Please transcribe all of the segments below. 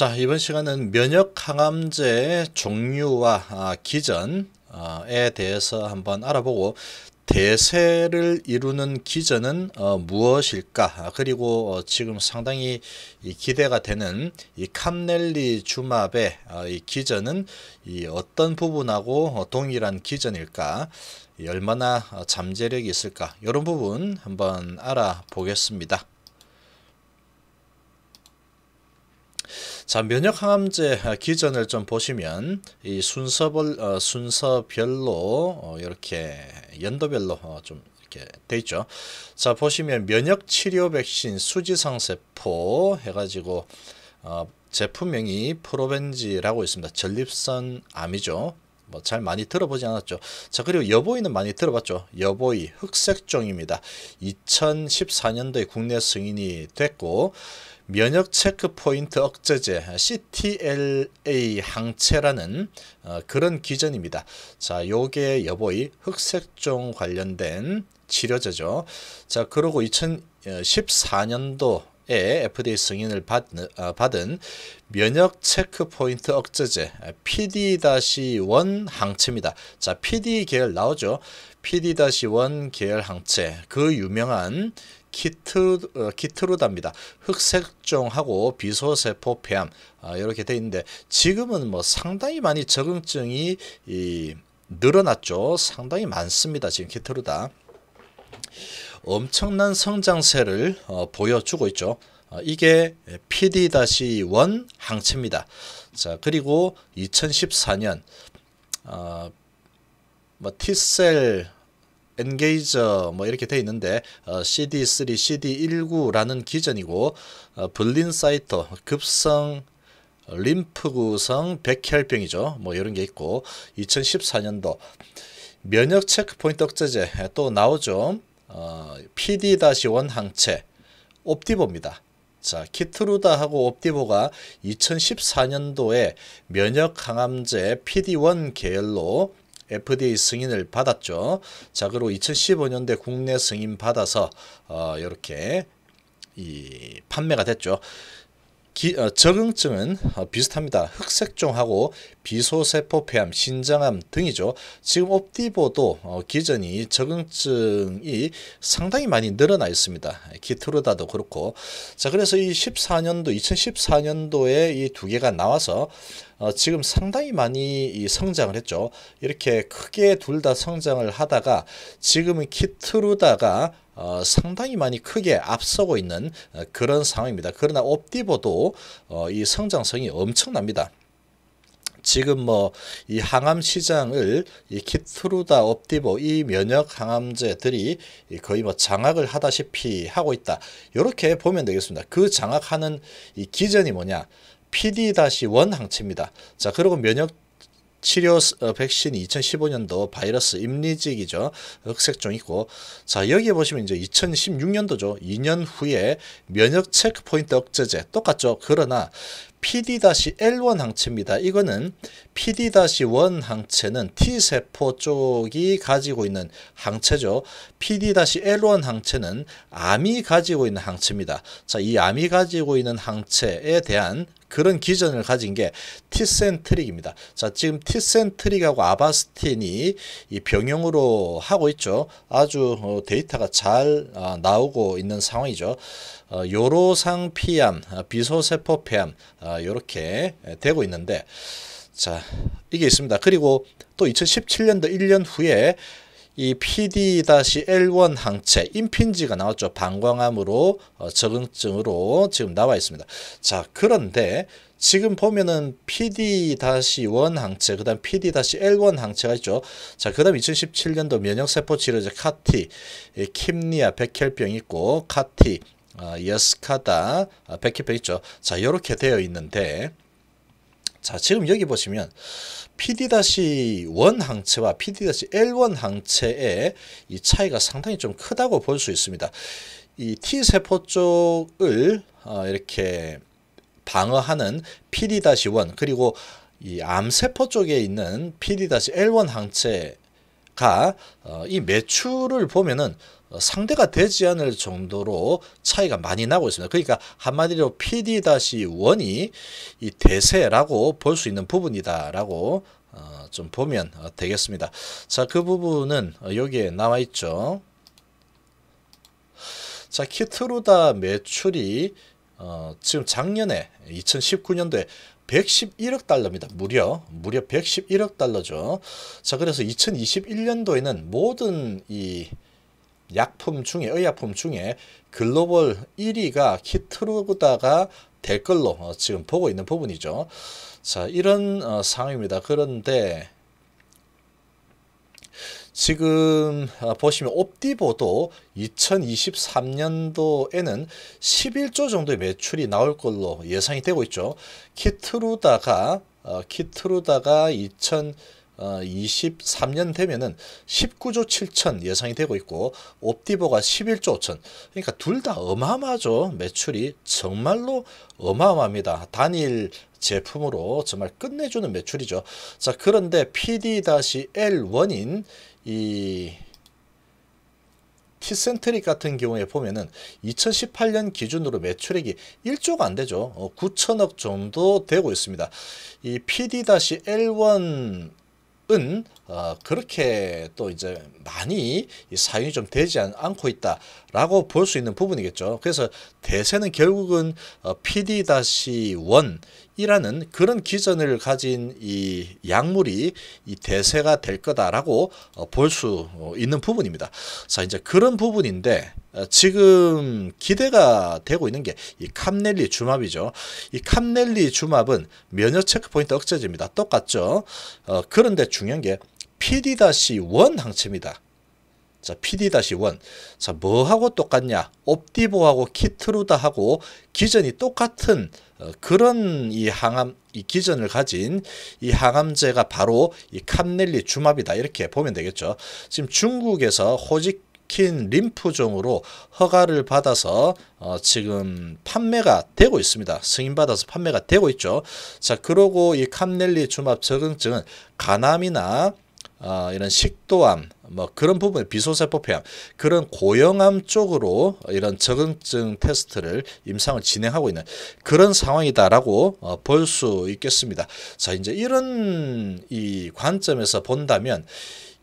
자, 이번 시간은 면역 항암제의 종류와 아, 기전에 아, 대해서 한번 알아보고 대세를 이루는 기전은 어, 무엇일까? 아, 그리고 어, 지금 상당히 이 기대가 되는 이 캄넬리 주마베의이 아, 기전은 이 어떤 부분하고 어, 동일한 기전일까? 얼마나 어, 잠재력이 있을까? 이런 부분 한번 알아보겠습니다. 자, 면역 항암제 기전을 좀 보시면 이 순서별 어, 순서별로 어, 이렇게 연도별로 어, 좀 이렇게 돼 있죠. 자, 보시면 면역 치료 백신 수지 상세포 해 가지고 어, 제품명이 프로벤지라고 있습니다. 전립선 암이죠. 뭐 잘 많이 들어보지 않았죠. 자 그리고 여보이는 많이 들어봤죠. 여보이 흑색종입니다. 2014년도에 국내 승인이 됐고 면역 체크 포인트 억제제 CTLA 항체라는 어, 그런 기전입니다. 자, 요게 여보의 흑색종 관련된 치료제죠. 자, 그리고 2014년도 에 FDA 승인을 받은, 어, 받은 면역 체크 포인트 억제제 PD-1 항체입니다. 자, PD 계열 나오죠. PD-1 계열 항체. 그 유명한 키트, 어, 키트루다입니다. 흑색종하고 비소세포 폐암 아, 이렇게 돼 있는데 지금은 뭐 상당히 많이 적응증이 이, 늘어났죠. 상당히 많습니다. 지금 키트루다. 엄청난 성장세를 어, 보여주고 있죠. 어, 이게 PD-1 항체입니다. 자 그리고 2014년 어, 뭐 T셀 엔게이저 뭐 이렇게 돼 있는데 어, CD3, CD19라는 기전이고 어, 블린사이터 급성 어, 림프구성 백혈병이죠. 뭐 이런 게 있고 2014년도 면역 체크포인트 억제제 예, 또 나오죠. 어, PD-1 항체 옵티보입니다. 자, 키트루다하고 옵티보가 2014년도에 면역 항암제 PD-1 계열로 FDA 승인을 받았죠. 자, 그리고 2015년대 국내 승인 받아서 어, 이렇게 이 판매가 됐죠. 기, 어, 적응증은 어, 비슷합니다. 흑색종하고 비소세포폐암, 신장암 등이죠. 지금 옵티보도 어, 기전이 적응증이 상당히 많이 늘어나 있습니다. 기트루다도 그렇고. 자, 그래서 이 14년도, 2014년도에 이 두 개가 나와서 어, 지금 상당히 많이 이 성장을 했죠. 이렇게 크게 둘 다 성장을 하다가 지금은 키트루다가 어, 상당히 많이 크게 앞서고 있는 어, 그런 상황입니다. 그러나 옵티보도 어, 이 성장성이 엄청납니다. 지금 뭐 이 항암 시장을 이 키트루다 옵티보 이 면역 항암제들이 거의 뭐 장악을 하다시피 하고 있다. 이렇게 보면 되겠습니다. 그 장악하는 이 기전이 뭐냐? PD-1 항체입니다. 자, 그리고 면역 치료 어, 백신 2015년도 바이러스 임리직이죠. 흑색종있고자 여기에 보시면 이제 2016년도죠. 2년 후에 면역 체크포인트 억제제 똑같죠. 그러나 PD-L1 항체입니다. 이거는 PD-1 항체는 T세포 쪽이 가지고 있는 항체죠. PD-L1 항체는 암이 가지고 있는 항체입니다. 자, 이 암이 가지고 있는 항체에 대한 그런 기전을 가진 게 티센트릭입니다. 자, 지금 티센트릭하고 아바스틴이 이 병용으로 하고 있죠. 아주 어, 데이터가 잘 아, 나오고 있는 상황이죠. 어, 요로상피암, 아, 비소세포폐암 이렇게 아, 되고 있는데 자, 이게 있습니다. 그리고 또 2017년도 1년 후에 이 PD-L1 항체 인핀지가 나왔죠. 방광암으로 어, 적응증으로 지금 나와 있습니다. 자, 그런데 지금 보면은 PD-1 항체, 그 다음 PD-L1 항체가 있죠. 자, 그 다음 2017년도 면역세포 치료제 카티, 킴니아, 백혈병 있고, 카티, 어, 여스카다, 어, 백혈병 있죠. 자, 요렇게 되어 있는데, 자 지금 여기 보시면 PD-1 항체와 p d 1 항체의 이 차이가 상당히 좀 크다고 볼 수 있습니다. 이 T세포 쪽을 어, 이렇게 방어하는 PD-1 그리고 이 암세포 쪽에 있는 PD-L1 항체 다이 어, 매출을 보면은 어, 상대가 되지 않을 정도로 차이가 많이 나고 있습니다. 그러니까 한마디로 PD-1이 이 대세라고 볼 수 있는 부분이다라고 어, 좀 보면 어, 되겠습니다. 자, 그 부분은 여기에 나와 있죠. 자, 키트루다 매출이 어, 지금 작년에 2019년도에 111억 달러입니다. 무려 무려 111억 달러죠. 자 그래서 2021년도에는 모든 이 약품 중에 의약품 중에 글로벌 1위가 키트루다가 될 걸로 어, 지금 보고 있는 부분이죠. 자 이런 어, 상황입니다. 그런데 지금 아, 보시면 옵디보도 2023년도에는 11조 정도의 매출이 나올 걸로 예상이 되고 있죠. 키트루다가 어, 키트루다가 2000 23년 어, 되면은 19조 7천 예상이 되고 있고 옵티보가 11조 5천 그러니까 둘 다 어마어마하죠 매출이 정말로 어마어마합니다 단일 제품으로 정말 끝내주는 매출이죠 자 그런데 PD-L1인 이 키센트릭 같은 경우에 보면은 2018년 기준으로 매출액이 1조가 안 되죠. 9천억 어, 정도 되고 있습니다. 이 PD-L1 은 어, 그렇게 또 이제 많이 사용이 좀 되지 않고 있다라고 볼 수 있는 부분이겠죠. 그래서 대세는 결국은 어, PD-1이라는 그런 기전을 가진 이 약물이 이 대세가 될 거다라고 어, 볼수 있는 부분입니다. 자 이제 그런 부분인데 어, 지금 기대가 되고 있는 게 이 캄넬리 주맙이죠. 이 캄넬리 주맙은 면역 체크포인트 억제제입니다. 똑같죠. 어, 그런데 중요한 게 PD-1 항체입니다. 자, PD-1. 자, 뭐하고 똑같냐? 옵디보하고 키트루다하고 기전이 똑같은 어, 그런 이 항암 이 기전을 가진 이 항암제가 바로 이 캄넬리 주맙이다. 이렇게 보면 되겠죠. 지금 중국에서 호직 스킨 림프종으로 허가를 받아서 어 지금 판매가 되고 있습니다. 승인받아서 판매가 되고 있죠. 자 그러고 이 캄넬리 주막 적응증은 간암이나 어, 이런 식도암 뭐 그런 부분에 비소세포폐암 그런 고형암 쪽으로 이런 적응증 테스트를 임상을 진행하고 있는 그런 상황이다라고 어, 볼수 있겠습니다. 자 이제 이런 이 관점에서 본다면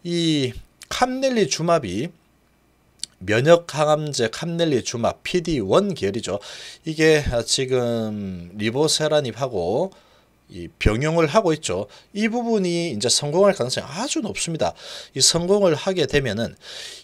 이 캄넬리 주맙이 면역 항암제 캄넬리 주마 PD1 계열이죠. 이게 지금 리보세라닙하고 이 병용을 하고 있죠. 이 부분이 이제 성공할 가능성이 아주 높습니다. 이 성공을 하게 되면은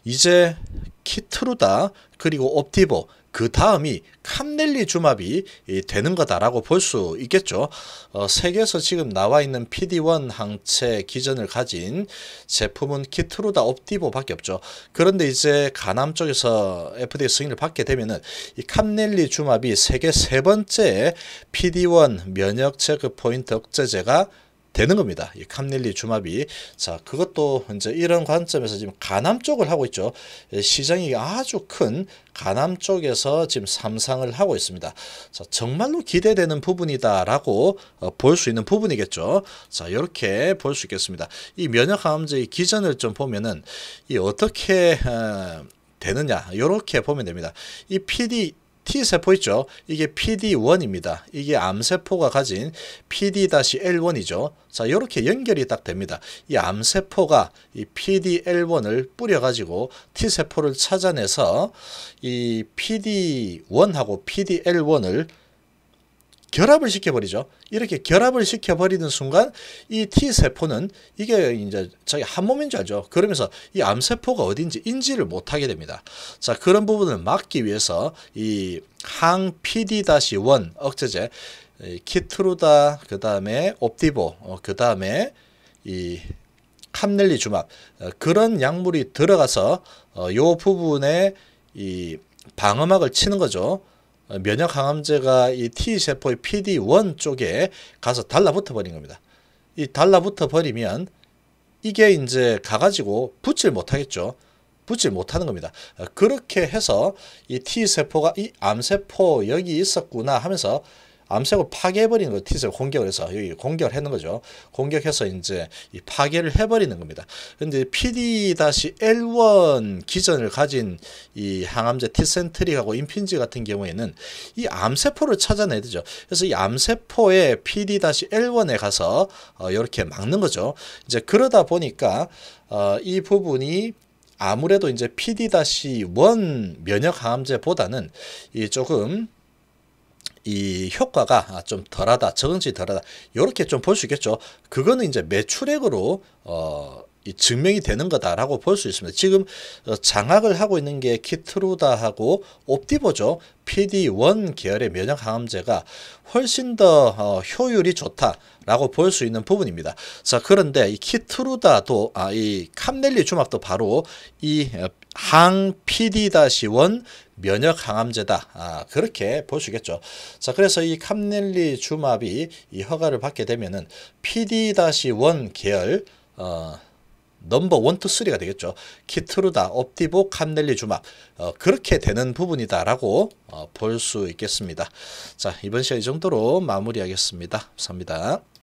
이제 키트루다 그리고 옵티보 그 다음이 캄넬리 주맙이 되는 거다라고 볼 수 있겠죠. 어, 세계에서 지금 나와 있는 PD1 항체 기전을 가진 제품은 키트루다 옵티보밖에 없죠. 그런데 이제 가남 쪽에서 FDA 승인을 받게 되면은 이 캄넬리 주맙이 세계 세 번째 PD1 면역 체크 포인트 억제제가 되는 겁니다. 이 캄릴리 주마비. 자, 그것도 이제 이런 관점에서 지금 가남 쪽을 하고 있죠. 예, 시장이 아주 큰 가남 쪽에서 지금 삼상을 하고 있습니다. 자, 정말로 기대되는 부분이다라고 어, 볼수 있는 부분이겠죠. 자, 이렇게 볼 수 있겠습니다. 이 면역 항제의 기전을 좀 보면은 이 어떻게 어, 되느냐 이렇게 보면 됩니다. 이 PD T세포 있죠. 이게 PD1입니다. 이게 암세포가 가진 PD-L1이죠. 자, 이렇게 연결이 딱 됩니다. 이 암세포가 이 PD-L1을 뿌려가지고 T세포를 찾아내서 이 PD1하고 PD-L1을 결합을 시켜버리죠. 이렇게 결합을 시켜버리는 순간 이 T세포는 이게 이제 자기 한 몸인 줄 알죠. 그러면서 이 암세포가 어딘지 인지를 못하게 됩니다. 자, 그런 부분을 막기 위해서 이 항 PD-1 억제제 키트루다 그 다음에 옵디보그 어, 다음에 이 캄넬리 주막 어, 그런 약물이 들어가서 어, 요 부분에 이 방어막을 치는 거죠. 어, 면역 항암제가 이 T 세포의 PD1 쪽에 가서 달라붙어 버린 겁니다. 이 달라붙어 버리면 이게 이제 가가지고 붙질 못하겠죠. 붙질 못하는 겁니다. 어, 그렇게 해서 이 T 세포가 이 암세포 여기 있었구나 하면서 암색을 파괴해버리는 거 그 T셀 공격을 해서 여기 공격을 했는 거죠. 공격해서 이제 이 파괴를 해버리는 겁니다. 근데 PD-L1 기전을 가진 이 항암제 T센트릭하고 인핀지 같은 경우에는 이 암세포를 찾아내야 되죠. 그래서 이 암세포의 PD-L1에 가서 어, 이렇게 막는 거죠. 이제 그러다 보니까 어, 이 부분이 아무래도 이제 PD-1 면역 항암제보다는 이 조금 이 효과가 아, 좀 덜하다, 적은지 덜하다 이렇게 좀 볼 수 있겠죠. 그거는 이제 매출액으로 어. 증명이 되는 거다라고 볼 수 있습니다. 지금 어, 장악을 하고 있는 게 키트루다하고 옵티보죠. PD1 계열의 면역 항암제가 훨씬 더 어, 효율이 좋다라고 볼 수 있는 부분입니다. 자, 그런데 이 키트루다도 아, 이 캄넬리 주막도 바로 이 어, 항PD-1 면역 항암제다. 아, 그렇게 보시겠죠. 자, 그래서 이 캄넬리 주맙이 이 허가를 받게 되면은 PD-1 계열 어 넘버 원, 투, 쓰가 되겠죠. 키트루다, 옵티보, 캄넬리 주막 어, 그렇게 되는 부분이다라고 어, 볼수 있겠습니다. 자 이번 시간 이 정도로 마무리하겠습니다. 감사합니다.